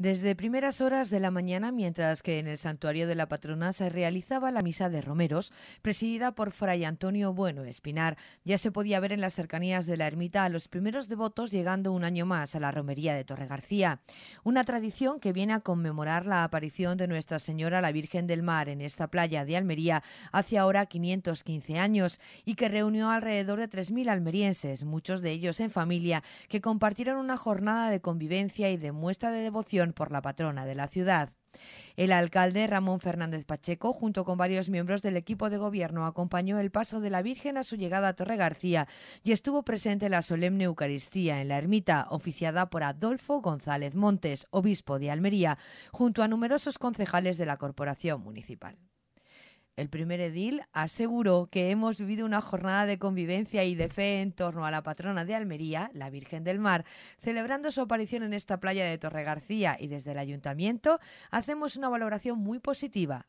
Desde primeras horas de la mañana, mientras que en el santuario de la patrona se realizaba la misa de romeros, presidida por Fray Antonio Bueno Espinar, ya se podía ver en las cercanías de la ermita a los primeros devotos llegando un año más a la romería de Torre García. Una tradición que viene a conmemorar la aparición de Nuestra Señora la Virgen del Mar en esta playa de Almería hace ahora 515 años y que reunió alrededor de 3.000 almerienses, muchos de ellos en familia, que compartieron una jornada de convivencia y de muestra de devoción por la patrona de la ciudad. El alcalde Ramón Fernández Pacheco, junto con varios miembros del equipo de gobierno, acompañó el paso de la Virgen a su llegada a Torre García y estuvo presente la solemne Eucaristía en la ermita, oficiada por Adolfo González Montes, obispo de Almería, junto a numerosos concejales de la corporación municipal. El primer edil aseguró que hemos vivido una jornada de convivencia y de fe en torno a la patrona de Almería, la Virgen del Mar, celebrando su aparición en esta playa de Torre García y desde el ayuntamiento hacemos una valoración muy positiva,